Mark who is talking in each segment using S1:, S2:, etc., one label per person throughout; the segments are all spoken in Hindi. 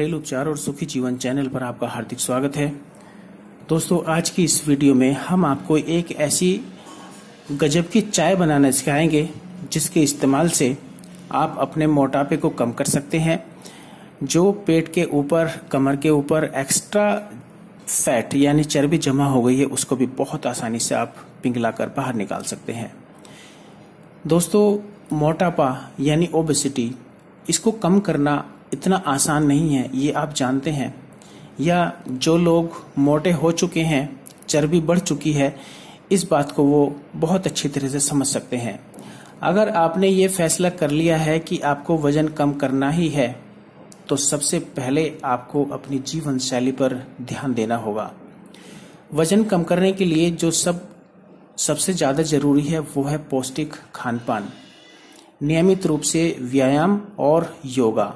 S1: घरेलू उपचार और सुखी जीवन चैनल पर आपका हार्दिक स्वागत है दोस्तों आज की इस वीडियो में हम आपको एक ऐसी गजब की चाय बनाना सिखाएंगे जिसके इस्तेमाल से आप अपने मोटापे को कम कर सकते हैं जो पेट के ऊपर कमर के ऊपर एक्स्ट्रा फैट यानी चर्बी जमा हो गई है उसको भी बहुत आसानी से आप पिघला बाहर निकाल सकते हैं दोस्तों मोटापा यानी ओबेसिटी इसको कम करना इतना आसान नहीं है ये आप जानते हैं या जो लोग मोटे हो चुके हैं चर्बी बढ़ चुकी है इस बात को वो बहुत अच्छी तरह से समझ सकते हैं अगर आपने ये फैसला कर लिया है कि आपको वजन कम करना ही है तो सबसे पहले आपको अपनी जीवन शैली पर ध्यान देना होगा वजन कम करने के लिए जो सब सबसे ज़्यादा जरूरी है वो है पौष्टिक खान पान नियमित रूप से व्यायाम और योगा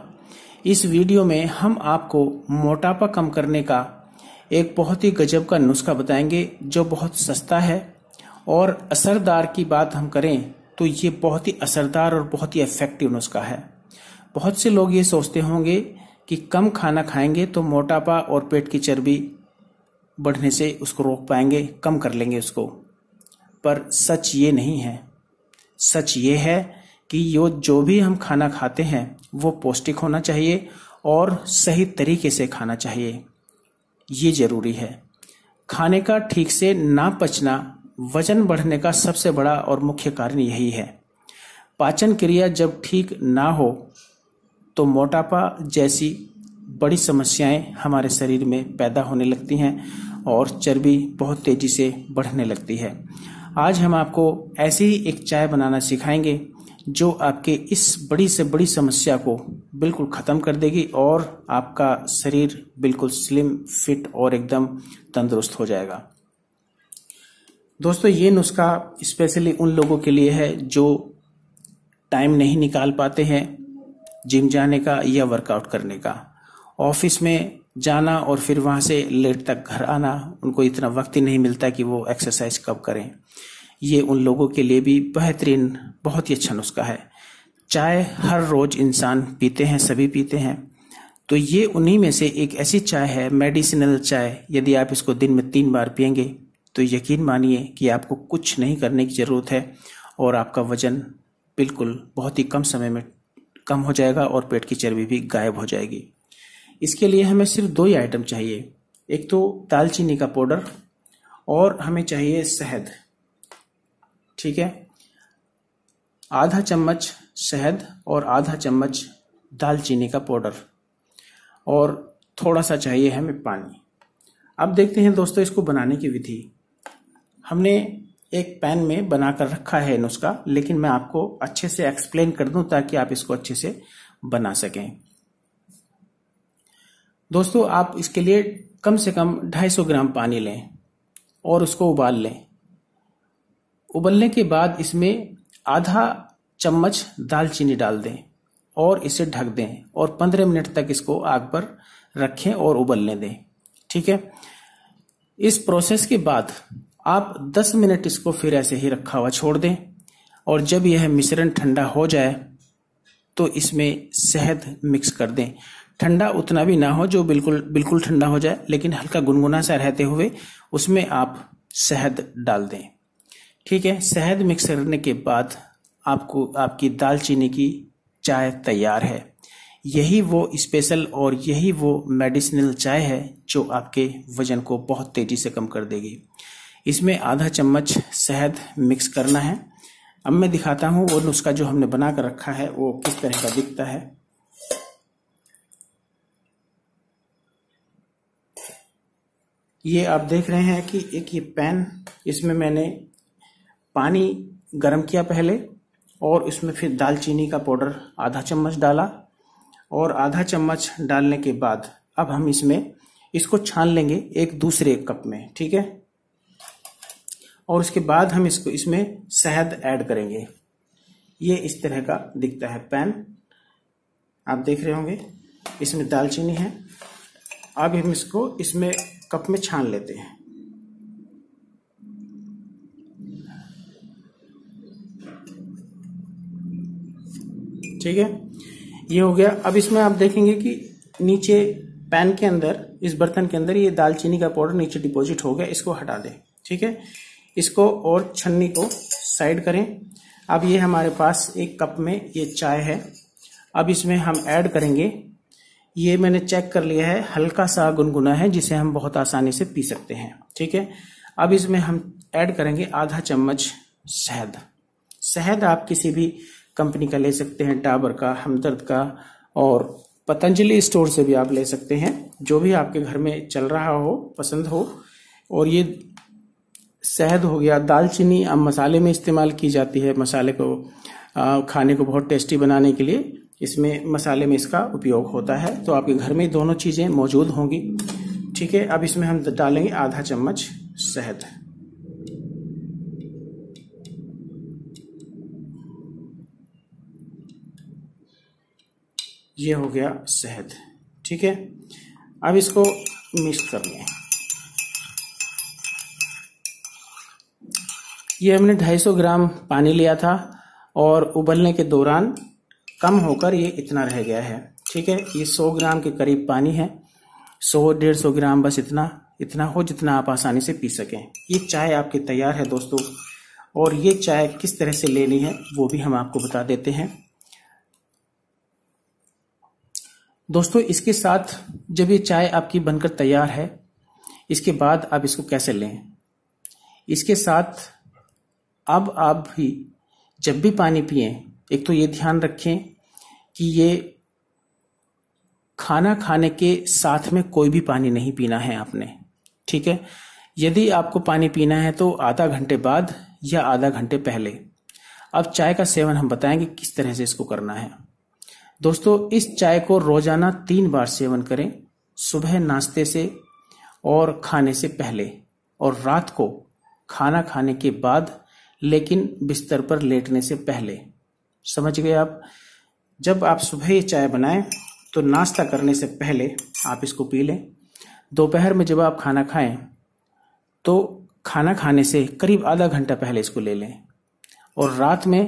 S1: इस वीडियो में हम आपको मोटापा कम करने का एक बहुत ही गजब का नुस्खा बताएंगे जो बहुत सस्ता है और असरदार की बात हम करें तो ये बहुत ही असरदार और बहुत ही इफेक्टिव नुस्खा है बहुत से लोग ये सोचते होंगे कि कम खाना खाएंगे तो मोटापा और पेट की चर्बी बढ़ने से उसको रोक पाएंगे कम कर लेंगे उसको पर सच ये नहीं है सच ये है कि यो जो भी हम खाना खाते हैं वो पौष्टिक होना चाहिए और सही तरीके से खाना चाहिए ये जरूरी है खाने का ठीक से ना पचना वजन बढ़ने का सबसे बड़ा और मुख्य कारण यही है पाचन क्रिया जब ठीक ना हो तो मोटापा जैसी बड़ी समस्याएं हमारे शरीर में पैदा होने लगती हैं और चर्बी बहुत तेजी से बढ़ने लगती है आज हम आपको ऐसी ही एक चाय बनाना सिखाएंगे जो आपके इस बड़ी से बड़ी समस्या को बिल्कुल ख़त्म कर देगी और आपका शरीर बिल्कुल स्लिम फिट और एकदम तंदुरुस्त हो जाएगा दोस्तों ये नुस्खा स्पेशली उन लोगों के लिए है जो टाइम नहीं निकाल पाते हैं जिम जाने का या वर्कआउट करने का ऑफिस में जाना और फिर वहाँ से लेट तक घर आना उनको इतना वक्त ही नहीं मिलता कि वो एक्सरसाइज कब करें ये उन लोगों के लिए भी बेहतरीन बहुत ही अच्छा नुस्खा है चाय हर रोज़ इंसान पीते हैं सभी पीते हैं तो ये उन्हीं में से एक ऐसी चाय है मेडिसिनल चाय यदि आप इसको दिन में तीन बार पियेंगे तो यकीन मानिए कि आपको कुछ नहीं करने की ज़रूरत है और आपका वजन बिल्कुल बहुत ही कम समय में कम हो जाएगा और पेट की चर्बी भी गायब हो जाएगी इसके लिए हमें सिर्फ दो ही आइटम चाहिए एक तो दालचीनी का पाउडर और हमें चाहिए शहद ठीक है आधा चम्मच शहद और आधा चम्मच दालचीनी का पाउडर और थोड़ा सा चाहिए हमें पानी अब देखते हैं दोस्तों इसको बनाने की विधि हमने एक पैन में बनाकर रखा है नुस्खा लेकिन मैं आपको अच्छे से एक्सप्लेन कर दूं ताकि आप इसको अच्छे से बना सकें दोस्तों आप इसके लिए कम से कम 250 ग्राम पानी लें और उसको उबाल लें उबलने के बाद इसमें आधा चम्मच दालचीनी डाल दें और इसे ढक दें और 15 मिनट तक इसको आग पर रखें और उबलने दें ठीक है इस प्रोसेस के बाद आप 10 मिनट इसको फिर ऐसे ही रखा हुआ छोड़ दें और जब यह मिश्रण ठंडा हो जाए तो इसमें शहद मिक्स कर दें ठंडा उतना भी ना हो जो बिल्कुल बिल्कुल ठंडा हो जाए लेकिन हल्का गुनगुना सा रहते हुए उसमें आप शहद डाल दें ठीक है शहद मिक्स करने के बाद आपको आपकी दालचीनी की चाय तैयार है यही वो स्पेशल और यही वो मेडिसिनल चाय है जो आपके वजन को बहुत तेज़ी से कम कर देगी इसमें आधा चम्मच शहद मिक्स करना है अब मैं दिखाता हूँ वो नुस्खा जो हमने बना कर रखा है वो किस तरह का दिखता है ये आप देख रहे हैं कि एक ये पैन इसमें मैंने पानी गर्म किया पहले और उसमें फिर दालचीनी का पाउडर आधा चम्मच डाला और आधा चम्मच डालने के बाद अब हम इसमें इसको छान लेंगे एक दूसरे कप में ठीक है और उसके बाद हम इसको इसमें शहद ऐड करेंगे ये इस तरह का दिखता है पैन आप देख रहे होंगे इसमें दालचीनी है अब हम इसको इसमें कप में छान लेते हैं ठीक है ये हो गया अब इसमें आप देखेंगे कि नीचे पैन के अंदर इस बर्तन के अंदर ये दालचीनी का पाउडर नीचे डिपॉजिट हो गया इसको हटा दें ठीक है इसको और छन्नी को साइड करें अब ये हमारे पास एक कप में ये चाय है अब इसमें हम ऐड करेंगे ये मैंने चेक कर लिया है हल्का सा गुनगुना है जिसे हम बहुत आसानी से पी सकते हैं ठीक है अब इसमें हम ऐड करेंगे आधा चम्मच शहद शहद आप किसी भी कंपनी का ले सकते हैं डाबर का हमदर्द का और पतंजलि स्टोर से भी आप ले सकते हैं जो भी आपके घर में चल रहा हो पसंद हो और ये शहद हो गया दालचीनी अब मसाले में इस्तेमाल की जाती है मसाले को खाने को बहुत टेस्टी बनाने के लिए इसमें मसाले में इसका उपयोग होता है तो आपके घर में दोनों चीज़ें मौजूद होंगी ठीक है अब इसमें हम डालेंगे आधा चम्मच शहद ये हो गया शहद ठीक है अब इसको मिक्स कर लें ये हमने 250 ग्राम पानी लिया था और उबलने के दौरान कम होकर ये इतना रह गया है ठीक है ये 100 ग्राम के करीब पानी है 100 डेढ़ सौ ग्राम बस इतना इतना हो जितना आप आसानी से पी सकें ये चाय आपके तैयार है दोस्तों और ये चाय किस तरह से लेनी है वो भी हम आपको बता देते हैं दोस्तों इसके साथ जब ये चाय आपकी बनकर तैयार है इसके बाद आप इसको कैसे लें इसके साथ अब आप भी जब भी पानी पिए एक तो ये ध्यान रखें कि ये खाना खाने के साथ में कोई भी पानी नहीं पीना है आपने ठीक है यदि आपको पानी पीना है तो आधा घंटे बाद या आधा घंटे पहले अब चाय का सेवन हम बताएंगे किस तरह से इसको करना है दोस्तों इस चाय को रोजाना तीन बार सेवन करें सुबह नाश्ते से और खाने से पहले और रात को खाना खाने के बाद लेकिन बिस्तर पर लेटने से पहले समझ गए आप जब आप सुबह ये चाय बनाएं तो नाश्ता करने से पहले आप इसको पी लें दोपहर में जब आप खाना खाएं तो खाना खाने से करीब आधा घंटा पहले इसको ले लें और रात में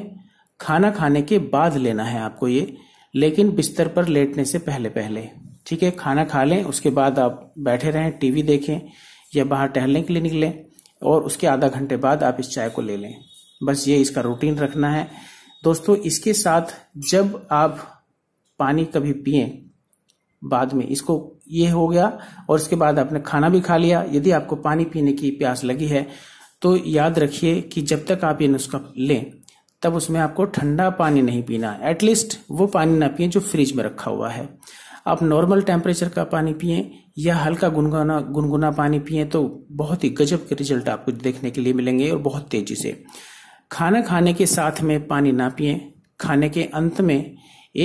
S1: खाना खाने के बाद लेना है आपको ये लेकिन बिस्तर पर लेटने से पहले पहले ठीक है खाना खा लें उसके बाद आप बैठे रहें टीवी देखें या बाहर टहलने के लिए निकलें और उसके आधा घंटे बाद आप इस चाय को ले लें बस ये इसका रूटीन रखना है दोस्तों इसके साथ जब आप पानी कभी पिए बाद में इसको ये हो गया और इसके बाद आपने खाना भी खा लिया यदि आपको पानी पीने की प्यास लगी है तो याद रखिए कि जब तक आप ये नुस्खा लें तब उसमें आपको ठंडा पानी नहीं पीना एटलीस्ट वो पानी ना पिए जो फ्रिज में रखा हुआ है आप नॉर्मल टेम्परेचर का पानी पिए या हल्का गुनगुना गुनगुना पानी पिए तो बहुत ही गजब के रिजल्ट आपको देखने के लिए मिलेंगे और बहुत तेजी से खाना खाने के साथ में पानी ना पिए खाने के अंत में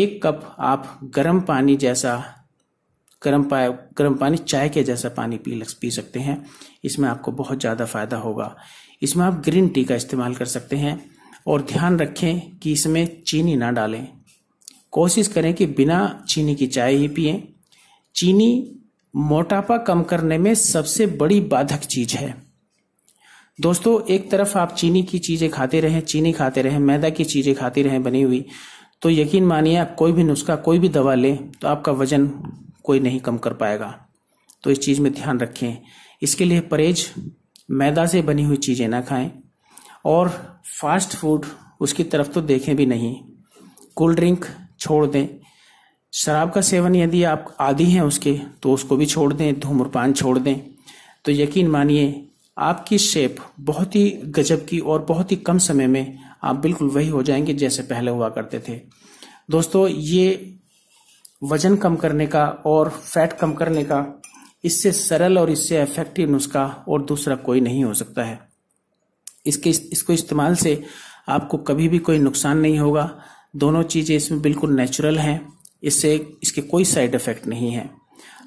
S1: एक कप आप गर्म पानी जैसा गर्म पा गर्म पानी चाय के जैसा पानी पी पी सकते हैं इसमें आपको बहुत ज़्यादा फायदा होगा इसमें आप ग्रीन टी का इस्तेमाल कर सकते हैं और ध्यान रखें कि इसमें चीनी ना डालें कोशिश करें कि बिना चीनी की चाय ही पिए चीनी मोटापा कम करने में सबसे बड़ी बाधक चीज है दोस्तों एक तरफ आप चीनी की चीज़ें खाते रहें चीनी खाते रहें मैदा की चीज़ें खाती रहें बनी हुई तो यकीन मानिए आप कोई भी नुस्खा कोई भी दवा लें तो आपका वजन कोई नहीं कम कर पाएगा तो इस चीज़ में ध्यान रखें इसके लिए परहेज मैदा से बनी हुई चीज़ें ना खाएं और फास्ट फूड उसकी तरफ तो देखें भी नहीं कोल्ड ड्रिंक छोड़ दें शराब का सेवन यदि आप आदि हैं उसके तो उसको भी छोड़ दें धूम्रपान छोड़ दें तो यकीन मानिए आपकी शेप बहुत ही गजब की और बहुत ही कम समय में आप बिल्कुल वही हो जाएंगे जैसे पहले हुआ करते थे दोस्तों ये वजन कम करने का और फैट कम करने का इससे सरल और इससे इफेक्टिव नुस्खा और दूसरा कोई नहीं हो सकता है इसके इसको इस्तेमाल से आपको कभी भी कोई नुकसान नहीं होगा दोनों चीज़ें इसमें बिल्कुल नेचुरल हैं इससे इसके कोई साइड इफ़ेक्ट नहीं है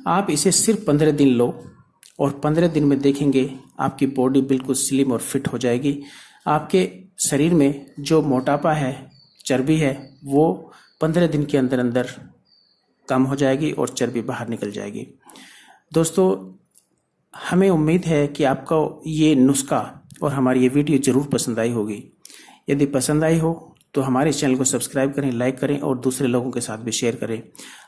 S1: आप इसे सिर्फ पंद्रह दिन लो और पंद्रह दिन में देखेंगे आपकी बॉडी बिल्कुल स्लिम और फिट हो जाएगी आपके शरीर में जो मोटापा है चर्बी है वो पंद्रह दिन के अंदर अंदर कम हो जाएगी और चर्बी बाहर निकल जाएगी दोस्तों हमें उम्मीद है कि आपका ये नुस्खा और हमारी ये वीडियो जरूर पसंद आई होगी यदि पसंद आई हो तो हमारे चैनल को सब्सक्राइब करें लाइक करें और दूसरे लोगों के साथ भी शेयर करें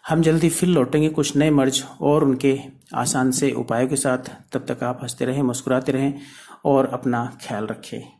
S1: हम जल्दी फिर लौटेंगे कुछ नए मर्ज और उनके आसान से उपायों के साथ तब तक आप हंसते रहें मुस्कुराते रहें और अपना ख्याल रखें